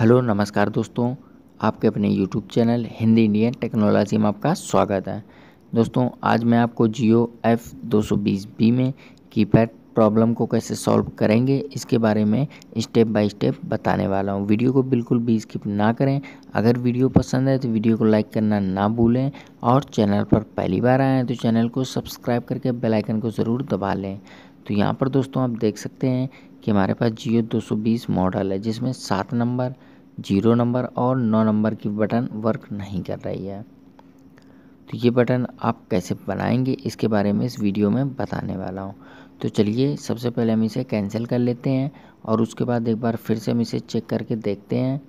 hello नमस्कार दोस्तों आपके अपने YouTube channel Hindi Indian technology में आपका स्वागत है दोस्तों आज मैं आपको जियो एफ दो बी में कीपैड प्रॉब्लम को कैसे सॉल्व करेंगे इसके बारे में स्टेप बाय स्टेप बताने वाला हूँ वीडियो को बिल्कुल भी स्किप ना करें अगर वीडियो पसंद है तो वीडियो को लाइक करना ना भूलें और चैनल पर पहली बार आए हैं तो चैनल को सब्सक्राइब करके बेलाइकन को ज़रूर दबा लें तो यहाँ पर दोस्तों आप देख सकते हैं कि हमारे पास जियो 220 मॉडल है जिसमें सात नंबर जीरो नंबर और नौ नंबर की बटन वर्क नहीं कर रही है तो ये बटन आप कैसे बनाएंगे इसके बारे में इस वीडियो में बताने वाला हूँ तो चलिए सबसे पहले हम इसे कैंसिल कर लेते हैं और उसके बाद एक बार फिर से हम इसे चेक करके देखते हैं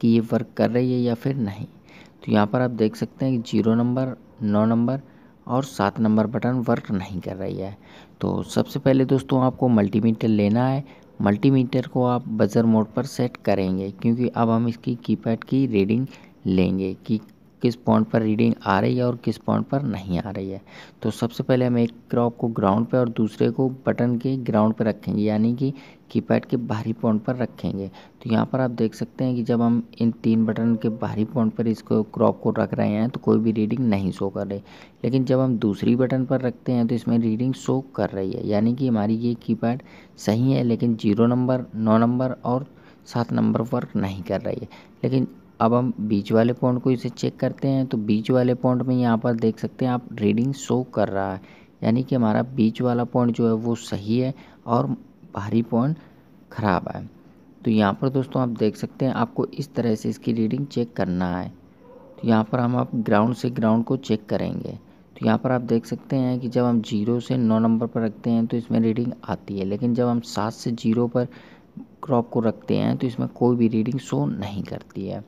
कि ये वर्क कर रही है या फिर नहीं तो यहाँ पर आप देख सकते हैं कि जीरो नंबर नौ नंबर और सात नंबर बटन वर्क नहीं कर रही है तो सबसे पहले दोस्तों आपको मल्टीमीटर लेना है मल्टीमीटर को आप बजर मोड पर सेट करेंगे क्योंकि अब हम इसकी कीपैड की रीडिंग लेंगे कि किस पॉइंट पर रीडिंग आ रही है और किस पॉइंट पर नहीं आ रही है तो सबसे पहले हम एक क्रॉप को ग्राउंड पे और दूसरे को बटन के ग्राउंड पे रखेंगे यानी कि कीपैड के बाहरी पॉइंट पर रखेंगे तो यहाँ पर आप देख सकते हैं कि जब हम इन तीन बटन के बाहरी पॉइंट पर इसको क्रॉप को रख रहे हैं तो कोई भी रीडिंग नहीं शो कर रही लेकिन जब हम दूसरी बटन पर रखते हैं तो इसमें रीडिंग शो कर रही है यानी कि हमारी ये कीपैड सही है लेकिन जीरो नंबर नौ नंबर और सात नंबर वर्क नहीं कर रही है लेकिन अब हम बीच वाले पॉइंट को इसे चेक करते हैं तो बीच वाले पॉइंट में यहाँ पर देख सकते हैं आप रीडिंग शो कर रहा है यानी कि हमारा बीच वाला पॉइंट जो है वो सही है और भारी पॉइंट ख़राब है तो यहाँ पर दोस्तों आप देख सकते हैं आपको इस तरह से इसकी रीडिंग चेक करना है तो यहाँ पर हम आप ग्राउंड से ग्राउंड को चेक करेंगे तो यहाँ पर आप देख सकते हैं कि जब हम जीरो से नौ नंबर पर रखते हैं तो इसमें रीडिंग आती है लेकिन जब हम सात से जीरो पर क्रॉप को रखते हैं तो इसमें कोई भी रीडिंग शो नहीं करती है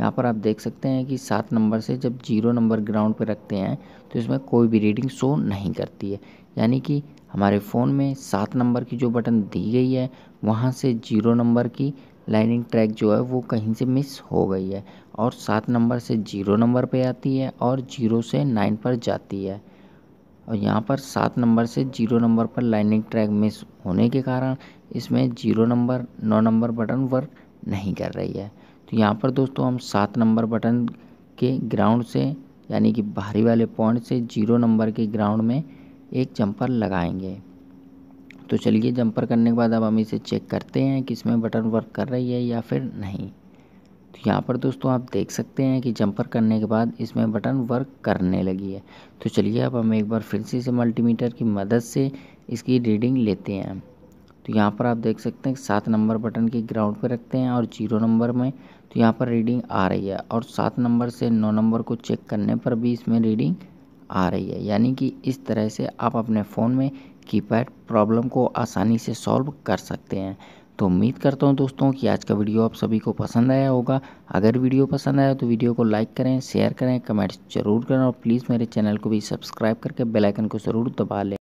यहाँ पर आप देख सकते हैं कि सात नंबर से जब जीरो नंबर ग्राउंड पर रखते हैं तो इसमें कोई भी रीडिंग शो नहीं करती है यानी कि हमारे फ़ोन में सात नंबर की जो बटन दी गई है वहाँ से जीरो नंबर की लाइनिंग ट्रैक जो है वो कहीं से मिस हो गई है और सात नंबर से जीरो नंबर पे आती है और जीरो से नाइन पर जाती है और यहाँ पर सात नंबर से जीरो नंबर पर लाइनिंग ट्रैक मिस होने के कारण इसमें जीरो नंबर नौ नंबर बटन वर्क नहीं कर रही है तो यहाँ पर दोस्तों हम सात नंबर बटन के ग्राउंड से यानी कि बाहरी वाले पॉइंट से जीरो नंबर के ग्राउंड में एक जंपर लगाएंगे तो चलिए जंपर करने के बाद अब हम इसे चेक करते हैं कि इसमें बटन वर्क कर रही है या फिर नहीं तो यहाँ पर दोस्तों आप देख सकते हैं कि जंपर करने के बाद इसमें बटन वर्क करने लगी है तो चलिए अब हम एक बार फिर से इसे मल्टीमीटर की मदद से इसकी रीडिंग लेते हैं तो यहाँ पर आप देख सकते हैं सात नंबर बटन की ग्राउंड पे रखते हैं और जीरो नंबर में तो यहाँ पर रीडिंग आ रही है और सात नंबर से नौ नंबर को चेक करने पर भी इसमें रीडिंग आ रही है यानी कि इस तरह से आप अपने फ़ोन में कीपैड प्रॉब्लम को आसानी से सॉल्व कर सकते हैं तो उम्मीद करता हूँ दोस्तों कि आज का वीडियो आप सभी को पसंद आया होगा अगर वीडियो पसंद आया तो वीडियो को लाइक करें शेयर करें कमेंट्स जरूर करें और प्लीज़ मेरे चैनल को भी सब्सक्राइब करके बेलाइकन को ज़रूर दबा लें